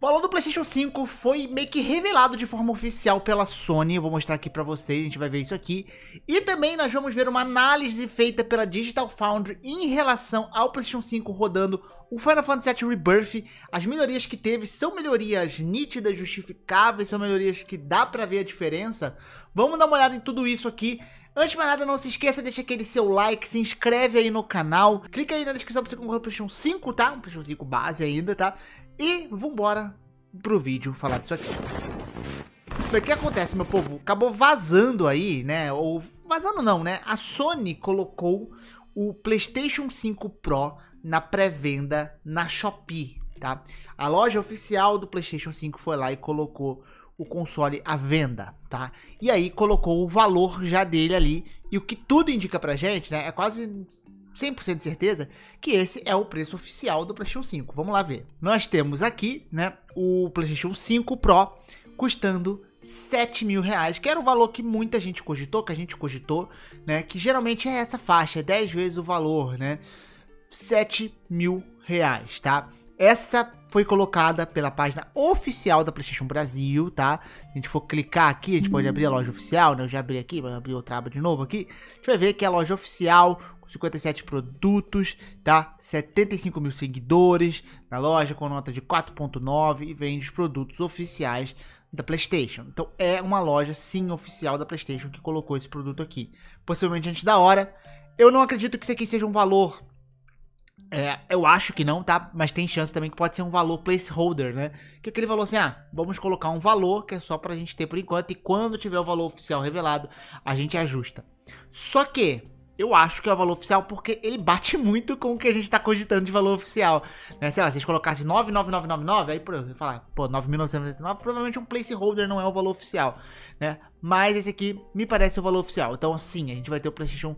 O valor do PlayStation 5 foi meio que revelado de forma oficial pela Sony, eu vou mostrar aqui pra vocês, a gente vai ver isso aqui. E também nós vamos ver uma análise feita pela Digital Foundry em relação ao PlayStation 5 rodando o Final Fantasy VII Rebirth. As melhorias que teve são melhorias nítidas, justificáveis, são melhorias que dá pra ver a diferença. Vamos dar uma olhada em tudo isso aqui. Antes de mais nada, não se esqueça, deixa aquele seu like, se inscreve aí no canal, clica aí na descrição pra você comprar o PlayStation 5, tá? Um PlayStation 5 base ainda, tá? E vambora pro vídeo falar disso aqui. O que acontece, meu povo? Acabou vazando aí, né? Ou vazando não, né? A Sony colocou o PlayStation 5 Pro na pré-venda na Shopee, tá? A loja oficial do PlayStation 5 foi lá e colocou o console à venda, tá? E aí colocou o valor já dele ali e o que tudo indica pra gente, né? É quase 100% de certeza que esse é o preço oficial do PlayStation 5. Vamos lá ver. Nós temos aqui, né, o PlayStation 5 Pro custando 7 mil reais, que era um valor que muita gente cogitou, que a gente cogitou, né, que geralmente é essa faixa, é 10 vezes o valor, né, 7 mil reais, tá? Essa foi colocada pela página oficial da PlayStation Brasil, tá? Se a gente for clicar aqui, a gente pode abrir a loja oficial, né? Eu já abri aqui, vou abrir outra aba de novo aqui. A gente vai ver que a loja oficial, 57 produtos, tá? 75 mil seguidores na loja com nota de 4.9 e vende os produtos oficiais da PlayStation. Então é uma loja sim oficial da PlayStation que colocou esse produto aqui. Possivelmente antes da hora. Eu não acredito que isso aqui seja um valor. É, eu acho que não, tá? Mas tem chance também que pode ser um valor placeholder, né? Que aquele valor assim, ah, vamos colocar um valor que é só pra gente ter por enquanto e quando tiver o valor oficial revelado, a gente ajusta. Só que eu acho que é o valor oficial porque ele bate muito com o que a gente tá cogitando de valor oficial. Né? Sei lá, se eles colocassem 99999, aí por eu falar, pô, 9.999, provavelmente um placeholder não é o valor oficial, né? Mas esse aqui me parece o valor oficial. Então, sim, a gente vai ter o PlayStation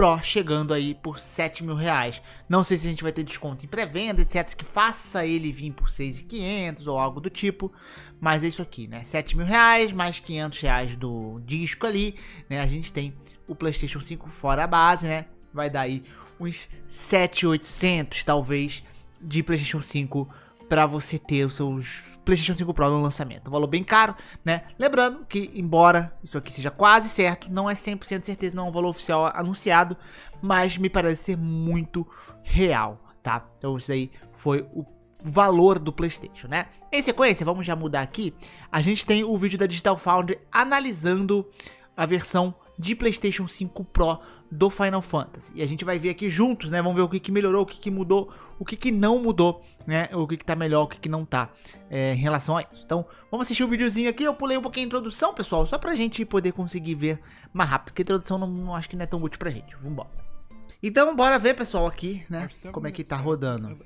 Pro chegando aí por 7 mil reais. Não sei se a gente vai ter desconto em pré-venda, etc. Que faça ele vir por 6,500 ou algo do tipo. Mas é isso aqui, né? 7 mil reais mais 500 reais do disco ali, né? A gente tem o PlayStation 5 fora a base, né? Vai dar aí uns 7,800 talvez de PlayStation 5 para você ter os seus PlayStation 5 Pro no lançamento. Um valor bem caro, né? Lembrando que, embora isso aqui seja quase certo, não é 100% certeza, não é um valor oficial anunciado, mas me parece ser muito real, tá? Então, isso aí foi o valor do PlayStation, né? Em sequência, vamos já mudar aqui. A gente tem o vídeo da Digital Foundry analisando a versão de PlayStation 5 Pro do Final Fantasy. E a gente vai ver aqui juntos, né? Vamos ver o que, que melhorou, o que, que mudou, o que, que não mudou, né? O que, que tá melhor, o que, que não tá é, em relação a isso. Então, vamos assistir o um videozinho aqui. Eu pulei um pouquinho a introdução, pessoal, só pra gente poder conseguir ver mais rápido, porque a introdução não, não acho que não é tão útil pra gente. Vambora. Então, bora ver, pessoal, aqui, né? Como é que tá rodando.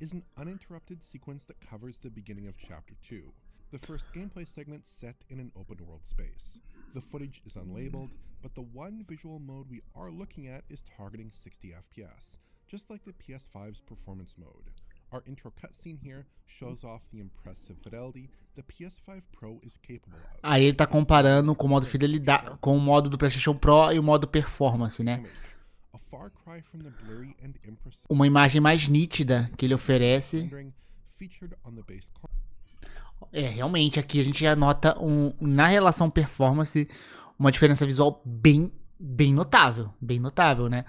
is an uninterrupted sequence that covers the beginning of Chapter 2, the first gameplay segment set in an open world space. The footage is unlabeled, but the one visual mode we are looking at is targeting 60 FPS, just like the PS5's performance mode. Our intro cutscene here shows off the impressive fidelity the PS5 Pro is capable of. Aí ele tá comparando com o modo fidelidade, com o modo do PlayStation Pro e o modo performance, né? Uma imagem mais nítida que ele oferece é, realmente, aqui a gente já nota um, na relação performance uma diferença visual bem, bem notável. Bem notável, né?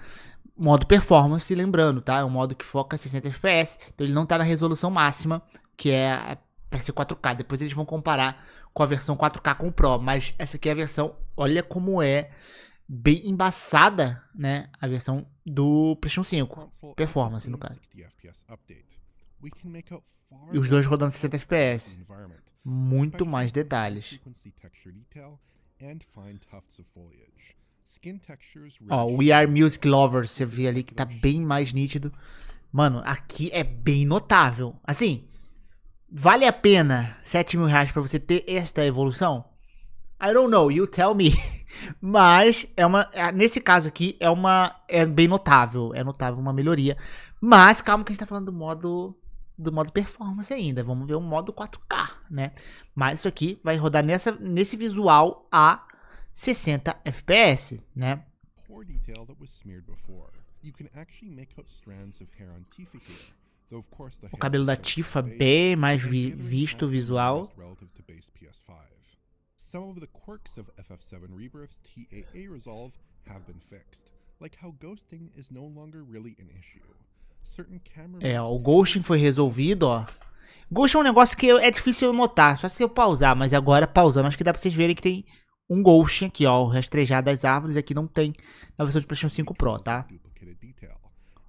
Modo performance, lembrando, tá? É um modo que foca 60 FPS, então ele não tá na resolução máxima, que é, é para ser 4K. Depois eles vão comparar com a versão 4K com o Pro, mas essa aqui é a versão, olha como é bem embaçada, né? A versão do PlayStation 5, performance no caso. E os dois rodando 60 FPS. Muito mais detalhes. Ó, oh, We Are Music Lovers, você vê ali que tá bem mais nítido. Mano, aqui é bem notável. Assim, vale a pena 7 mil reais pra você ter esta evolução? I don't know, you tell me. Mas é uma. É, nesse caso aqui, é uma. É bem notável. É notável uma melhoria. Mas calma que a gente tá falando do modo do modo performance ainda. Vamos ver o modo 4K, né? Mas isso aqui vai rodar nessa, nesse visual a 60 FPS, né? O cabelo da Tifa bem mais vi visto visual. Some of the quirks of FF7 Rebirth's TAA resolve have been fixed, like how ghosting is no longer really an issue. É, o ghosting foi resolvido, ó. Ghosting é um negócio que é difícil eu notar, só se eu pausar, mas agora pausando, acho que dá pra vocês verem que tem um ghosting aqui, ó, o rastrejar das árvores aqui não tem na versão de PlayStation 5 Pro, tá?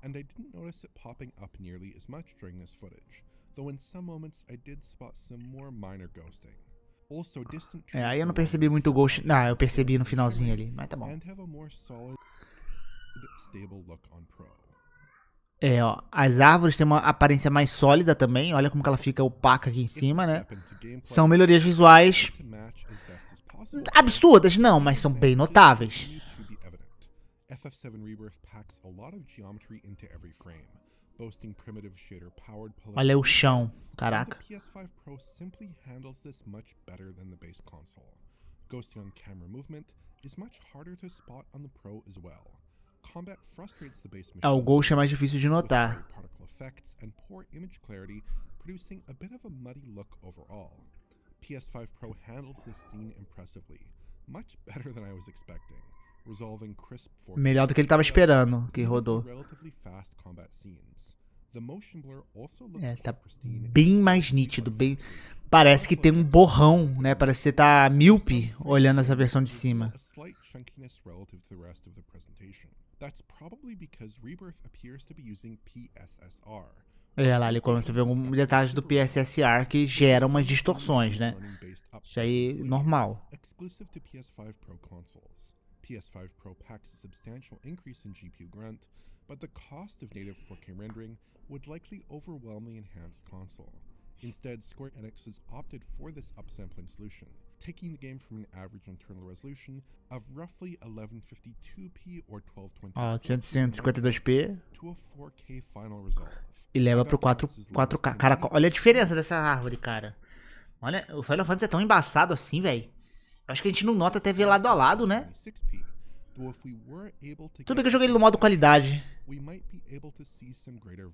And I didn't notice it popping up nearly as much during this footage, though in some moments I did spot some more minor ghosting. Also, distant é, aí eu não percebi muito ghost. Ah, eu percebi no finalzinho ali, mas tá bom. And have a more solid, stable look on Pro. É, ó. As árvores têm uma aparência mais sólida também. Olha como que ela fica opaca aqui em cima, né? São melhorias visuais absurdas, não, mas são bem notáveis. Olha o chão, caraca. Ghosting on camera movement is much harder to spot on the Pro as well. É o Ghost é mais difícil de notar. producing a bit of a muddy look overall. PS5 Pro handles this scene impressively, much better than I was expecting, resolving crisp Melhor do que ele estava esperando, que rodou. É, tá bem mais nítido, bem parece que tem um borrão, né? Parece que você tá míope olhando essa versão de cima. That's probably because Rebirth appears to be using PSSR. Olha é, lá, ali começa a ver algum detalhe do PSSR que gera umas distorções, né? Isso aí é normal. Exclusive to PS5 Pro consoles. PS5 Pro packs a substantial increase in GPU grant, but the cost of native 4K rendering would likely overwhelm the enhanced console. Instead, Square Enix has opted for this upsampling solution taking the game from an average internal resolution of roughly 1152p or 1220p ah, to a 4K final resolve. E leva pro 4, 4K. Cara, olha a diferença dessa árvore, cara. Olha, o Final Fantasy é tão embaçado assim, velho. Acho que a gente não nota até ver lado a lado, né? Tudo bem que eu joguei ele no modo qualidade. We might be able to see some greater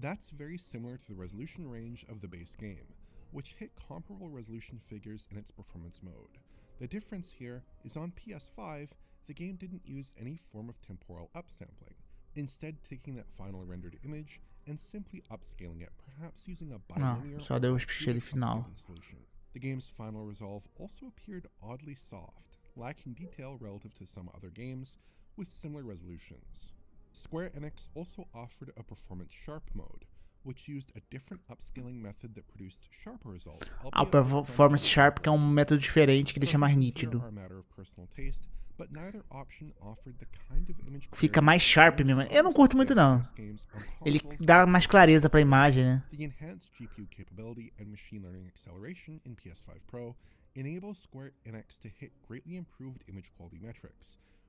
That's very similar to the resolution range of the base game. which hit comparable resolution figures in its performance mode. The difference here is on PS5, the game didn't use any form of temporal upsampling, instead taking that final rendered image and simply upscaling it, perhaps using a ah, bilinear ah, upscaling solution. The game's final resolve also appeared oddly soft, lacking detail relative to some other games with similar resolutions. Square Enix also offered a performance sharp mode, which a A ah, performance sharp que é um método diferente que deixa mais nítido. Fica mais sharp mesmo. Eu não curto muito não. Ele dá mais clareza para a imagem, né? The GPU machine learning PS5 Pro Square Enix to hit greatly improved image quality metrics.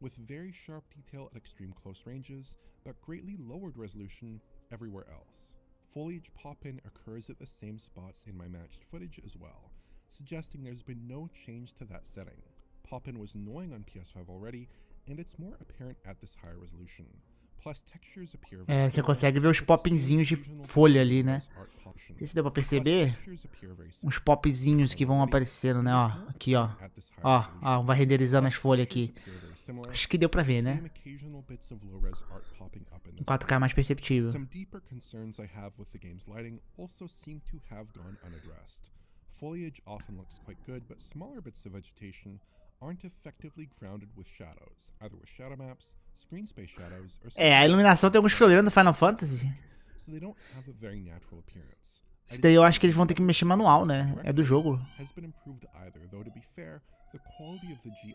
with very sharp detail at extreme close ranges, but greatly lowered resolution everywhere else. Foliage pop-in occurs at the same spots in my matched footage as well, suggesting there's been no change to that setting. Pop-in was annoying on PS5 already, and it's more apparent at this higher resolution. É, você consegue ver os popzinhos de folha ali, né? Não sei se deu pra perceber. Uns popzinhos que vão aparecendo, né? Ó, aqui, ó. Ó, ó, vai renderizando as folhas aqui. Acho que deu pra ver, né? 4K mais perceptível. Foliage often looks quite good, but smaller bits of vegetation aren't effectively grounded with shadows, either with shadow maps, screen space shadows, or É, a iluminação tem alguns problemas no Final Fantasy. So they don't have a very natural appearance. Isso daí eu acho que eles vão ter que mexer manual, né? É do jogo. GI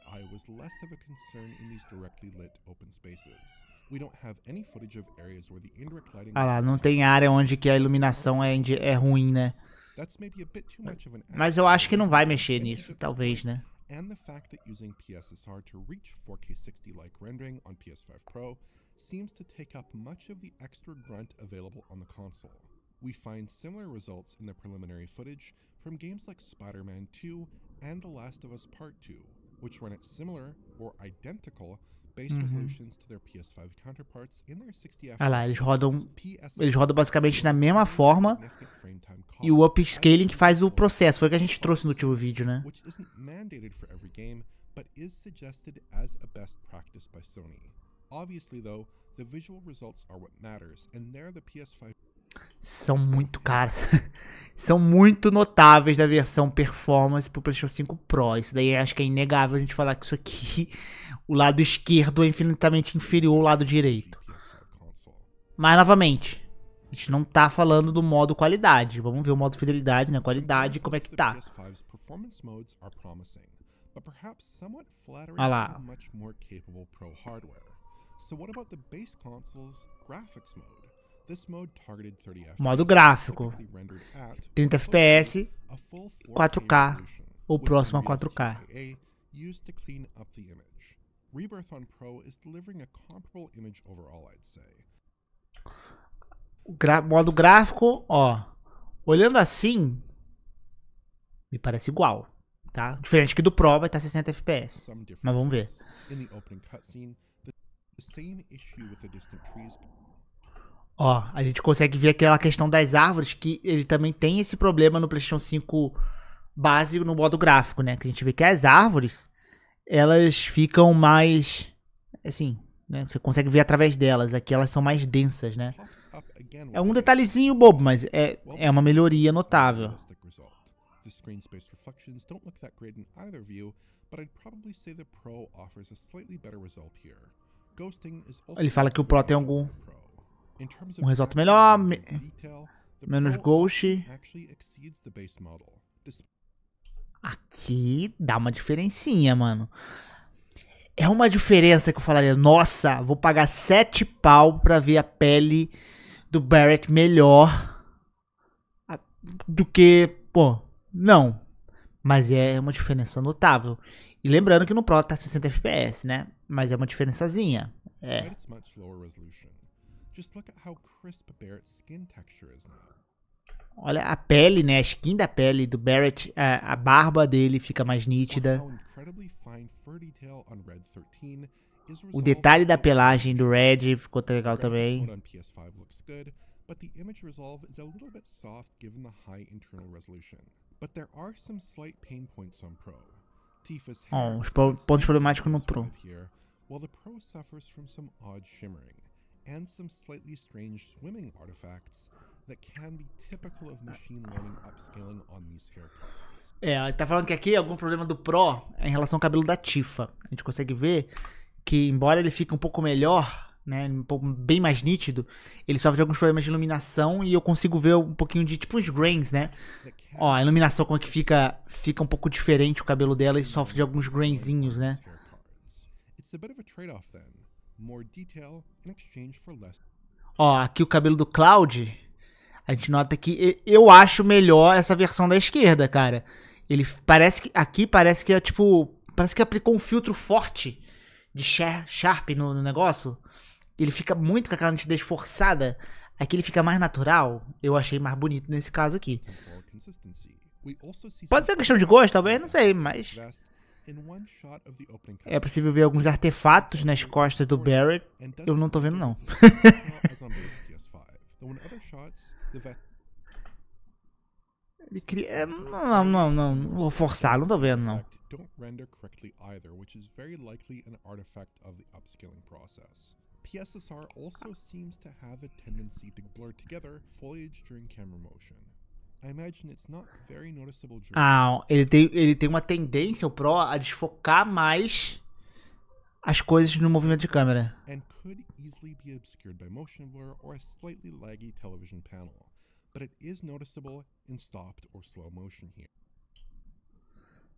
Ah lá, não tem área onde que a iluminação é, é ruim, né? Mas eu acho que não vai mexer nisso, talvez, né? and the fact that using PSSR to reach 4K60-like rendering on PS5 Pro seems to take up much of the extra grunt available on the console. We find similar results in the preliminary footage from games like Spider-Man 2 and The Last of Us Part 2, which run at similar or identical base mm-hmm. resolutions to their PS5 counterparts in their 60 FPS. Ah lá, eles rodam eles rodam basicamente na mesma forma, E o upscaling que faz o processo, foi o que a gente trouxe no último vídeo, né? but is suggested as a best practice by Sony. Obviously, though, the visual results are what matters, and the PS5. São muito caras. São muito notáveis da versão performance pro PlayStation 5 Pro. Isso daí acho que é inegável a gente falar que isso aqui, o lado esquerdo é infinitamente inferior ao lado direito. Mas novamente, gente não tá falando do modo qualidade. Vamos ver o modo fidelidade, né? Qualidade, como é que tá. Olha lá. Modo gráfico. 30 FPS, 4K ou próximo a 4K. Rebirth on Pro is delivering a comparable image overall, I'd say gra modo gráfico, ó. Olhando assim, me parece igual, tá? Diferente que do Pro vai estar 60 FPS. Mas vamos ver. Ó, a gente consegue ver aquela questão das árvores que ele também tem esse problema no PlayStation 5 básico no modo gráfico, né? Que a gente vê que as árvores elas ficam mais assim, né? Você consegue ver através delas. Aqui é elas são mais densas, né? É um detalhezinho bobo, mas é, é uma melhoria notável. Ele fala que o Pro tem algum um resultado melhor, me, menos ghost. Aqui dá uma diferencinha, mano é uma diferença que eu falaria, nossa, vou pagar sete pau pra ver a pele do Barrett melhor do que, pô, não. Mas é uma diferença notável. E lembrando que no Pro tá 60 FPS, né? Mas é uma diferençazinha. É. Just look at how crisp Barrett's skin texture is now. Olha a pele, né? A skin da pele do Barrett, a, a barba dele fica mais nítida. O detalhe da pelagem do Red ficou legal também. But the image resolve is a little bit soft given the high internal resolution. But there are some slight pain points on Pro. Tifa's oh, hair pontos problemáticos no Pro. Here, while the Pro suffers from some odd shimmering and some slightly strange swimming artifacts that can be typical of machine learning upscaling on these haircuts. É, ele tá falando que aqui é algum problema do Pro é em relação ao cabelo da Tifa. A gente consegue ver que embora ele fique um pouco melhor, né, um pouco bem mais nítido, ele sofre de alguns problemas de iluminação e eu consigo ver um pouquinho de tipo os grains, né? Ó, a iluminação como é que fica, fica um pouco diferente o cabelo dela e sofre de alguns grainzinhos, né? Ó, aqui o cabelo do Cloud a gente nota que eu acho melhor essa versão da esquerda, cara. Ele parece que aqui parece que é tipo, parece que aplicou um filtro forte de Sharp no, no negócio. Ele fica muito com aquela nitidez forçada. Aqui ele fica mais natural. Eu achei mais bonito nesse caso aqui. Pode ser questão de gosto, talvez, não sei, mas. É possível ver alguns artefatos nas costas do Barrett. Eu não tô vendo, não. Ele cria. É, não, não, não, não vou forçar, não tô vendo não. Don't render correctly either, which is very likely an artifact of the upscaling process. PSSR also seems to have a tendency to blur together foliage during camera motion. I imagine it's not very noticeable during... Ah, ele tem, ele tem uma tendência, o Pro, a desfocar mais as coisas no movimento de câmera.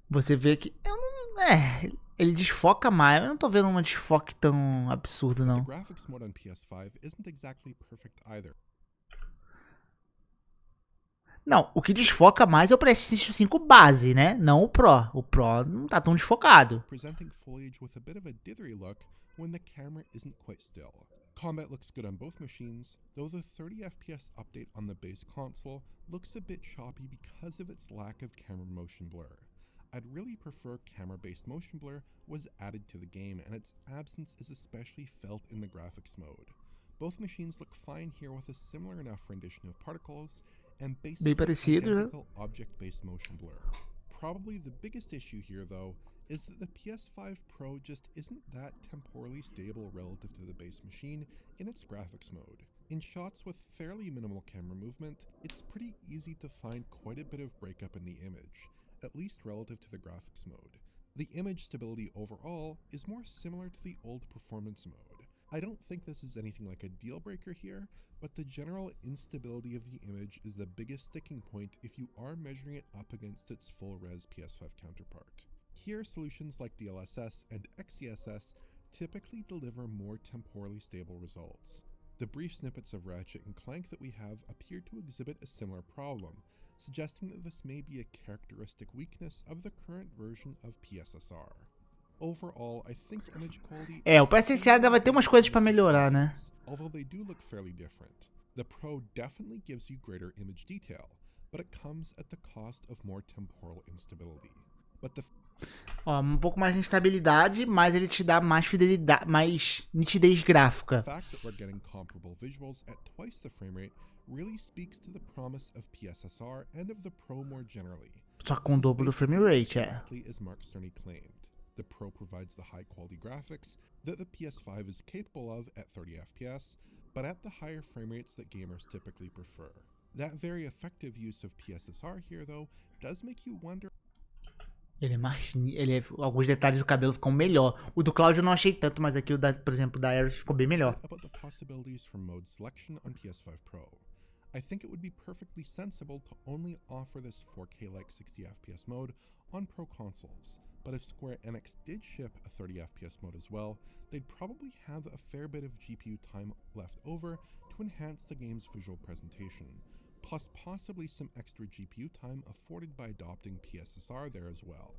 Você vê que eu não, é, ele desfoca mais, eu não tô vendo um desfoque tão absurdo não. The graphics mode on PS5 isn't exactly perfect either. Não, o que desfoca mais é o PlayStation 5 base, né? Não o Pro. O Pro não tá tão desfocado. Presenting foliage with a bit of a dithery look when the camera isn't quite still. Combat looks good on both machines, though the 30 FPS update on the base console looks a bit choppy because of its lack of camera motion blur. I'd really prefer camera-based motion blur was added to the game, and its absence is especially felt in the graphics mode. Both machines look fine here with a similar enough rendition of particles, bem parecido, né? Probably the biggest issue here, though, is that the PS5 Pro just isn't that temporally stable relative to the base machine in its graphics mode. In shots with fairly minimal camera movement, it's pretty easy to find quite a bit of breakup in the image, at least relative to the graphics mode. The image stability overall is more similar to the old performance mode, I don't think this is anything like a deal breaker here, but the general instability of the image is the biggest sticking point if you are measuring it up against its full res PS5 counterpart. Here, solutions like DLSS and XDSS typically deliver more temporally stable results. The brief snippets of Ratchet and Clank that we have appear to exhibit a similar problem, suggesting that this may be a characteristic weakness of the current version of PSSR. É, o PSSR ainda vai ter umas coisas para melhorar, né? Although they do look fairly different, the Pro definitely gives you greater image detail, but it comes at the cost of more temporal instability. But the Ó, um pouco mais de instabilidade, mas ele te dá mais fidelidade, mais nitidez gráfica. Só com o dobro do frame rate, é. The Pro provides the high quality graphics that the PS5 is capable of at 30 FPS, but at the higher frame rates that gamers typically prefer. That very effective use of PSSR here, though, does make you wonder Ele é marchinho, ele é, alguns detalhes do cabelo ficam melhor. O do Cláudio eu não achei tanto, mas aqui o da, por exemplo, da Ares ficou bem melhor. About the possibilities for mode selection on PS5 Pro. I think it would be perfectly sensible to only offer this 4K like 60 FPS mode on Pro consoles but if Square Enix did ship a 30 FPS mode as well, they'd probably have a fair bit of GPU time left over to enhance the game's visual presentation, plus possibly some extra GPU time afforded by adopting PSSR there as well.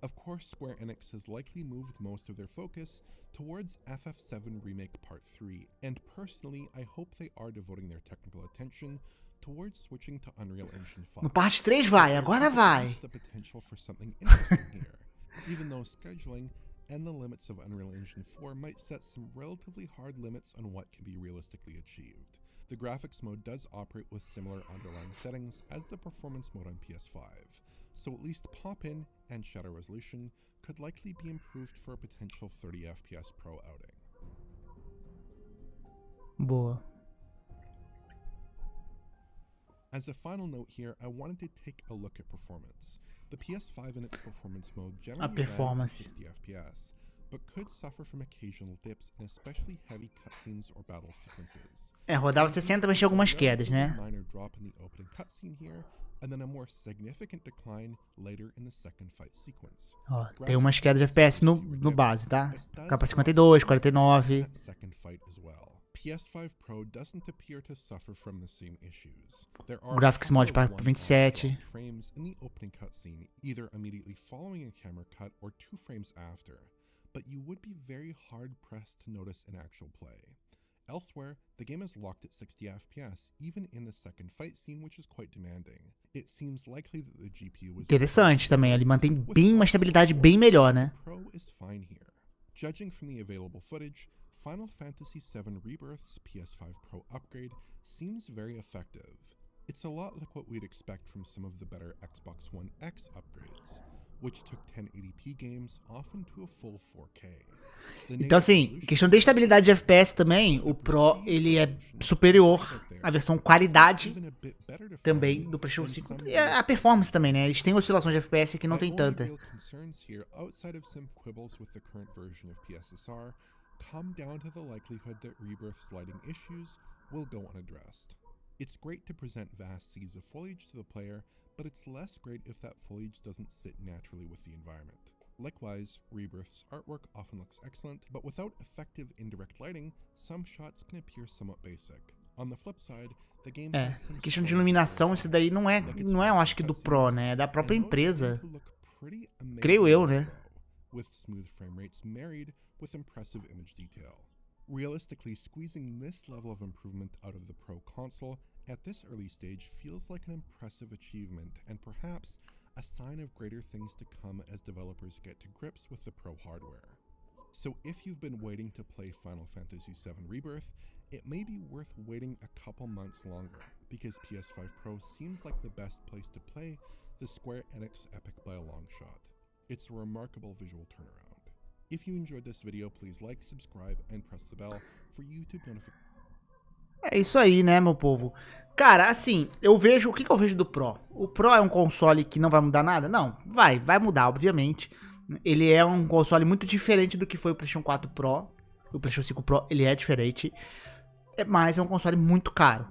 Of course, Square Enix has likely moved most of their focus towards FF7 Remake Part 3, and personally, I hope they are devoting their technical attention towards switching to Unreal Engine 5. No parte 3 vai, agora vai. The potential for something interesting here even though scheduling and the limits of Unreal Engine 4 might set some relatively hard limits on what can be realistically achieved. The graphics mode does operate with similar underlying settings as the performance mode on PS5, so at least pop-in and shadow resolution could likely be improved for a potential 30 FPS Pro outing. Boa. As a final note here, I wanted to take a look at performance. The PS5 in its performance mode generally performance. 60 FPS, but could suffer from occasional dips in especially heavy cutscenes or battle sequences. É, rodava 60, mas tinha algumas quedas, né? Minor drop in the opening cutscene here, and then a more significant decline later in the second fight sequence. Ó, oh, tem umas quedas de FPS no, no base, tá? Capa 52, 49. PS5 Pro doesn't appear to suffer from the same issues. There are gráficos mod para 27 frames in the opening cutscene, either immediately following a camera cut or two frames after, but you would be very hard pressed to notice in actual play. Elsewhere, the game is locked at 60 FPS, even in the second fight scene, which is quite demanding. It seems likely that the GPU was Interessante também, ele mantém bem uma estabilidade bem melhor, né? Pro is fine here. Judging from the available footage, Final Fantasy VII Rebirth's PS5 Pro upgrade seems very effective. It's a lot like what we'd expect from some of the better Xbox One X upgrades, which took 1080p games often to a full 4K. Então assim, questão de estabilidade de FPS também, o Pro ele é superior à versão qualidade também do PlayStation 5 e a performance também, né? Eles têm oscilações de FPS que não tem tanta. come down to the likelihood that rebirth's lighting issues will go unaddressed. It's great to present vast seas of foliage to the player, but it's less great if that foliage doesn't sit naturally with the environment. Likewise, Rebirth's artwork often looks excellent, but without effective indirect lighting, some shots can appear somewhat basic. On the the flip side, game É, questão de iluminação, isso daí não é, não é, eu acho que do Pro, né? É da própria empresa. Creio eu, né? with smooth frame rates married with impressive image detail. Realistically, squeezing this level of improvement out of the Pro console at this early stage feels like an impressive achievement and perhaps a sign of greater things to come as developers get to grips with the Pro hardware. So if you've been waiting to play Final Fantasy VII Rebirth, it may be worth waiting a couple months longer, because PS5 Pro seems like the best place to play the Square Enix epic by a long shot. It's a remarkable visual turnaround. If you enjoyed this video, please like, subscribe and press the bell for YouTube notifications. É isso aí, né, meu povo? Cara, assim, eu vejo. O que, que eu vejo do Pro? O Pro é um console que não vai mudar nada? Não, vai, vai mudar, obviamente. Ele é um console muito diferente do que foi o PlayStation 4 Pro. O PlayStation 5 Pro, ele é diferente. É, mas é um console muito caro.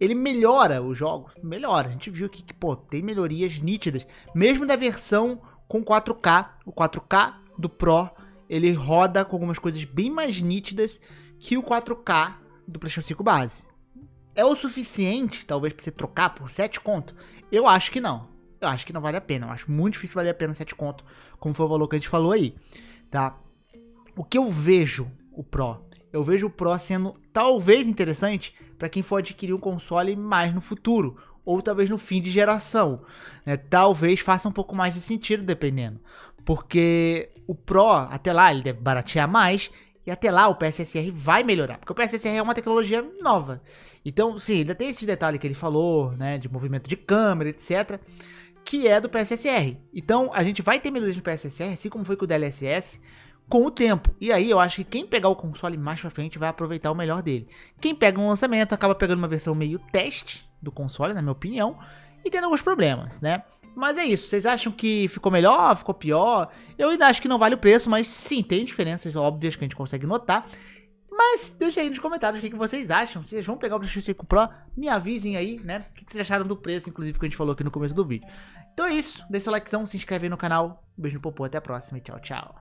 Ele melhora os jogos? Melhora. A gente viu aqui que, pô, tem melhorias nítidas. Mesmo da versão com 4K. O 4K do Pro ele roda com algumas coisas bem mais nítidas que o 4K do PlayStation 5 base. É o suficiente, talvez, pra você trocar por 7 conto? Eu acho que não. Eu acho que não vale a pena. Eu acho muito difícil valer a pena 7 conto, como foi o valor que a gente falou aí, tá? O que eu vejo o Pro? Eu vejo o Pro sendo talvez interessante para quem for adquirir um console mais no futuro ou talvez no fim de geração. Né? Talvez faça um pouco mais de sentido, dependendo. Porque o Pro, até lá, ele deve baratear mais. E até lá o PSSR vai melhorar, porque o PSSR é uma tecnologia nova. Então, sim, ainda tem esse detalhe que ele falou, né, de movimento de câmera, etc, que é do PSSR. Então, a gente vai ter melhorias no PSSR, assim como foi com o DLSS, com o tempo. E aí eu acho que quem pegar o console mais pra frente vai aproveitar o melhor dele. Quem pega um lançamento acaba pegando uma versão meio teste, do console, na minha opinião, e tendo alguns problemas, né? Mas é isso, vocês acham que ficou melhor, ficou pior? Eu ainda acho que não vale o preço, mas sim, tem diferenças óbvias que a gente consegue notar. Mas deixa aí nos comentários o que, que vocês acham. Vocês vão pegar o PlayStation 5 Pro? Me avisem aí, né? O que, que vocês acharam do preço, inclusive, que a gente falou aqui no começo do vídeo. Então é isso. Deixa seu likezão, se inscreve aí no canal. Um beijo no popô, até a próxima e tchau, tchau.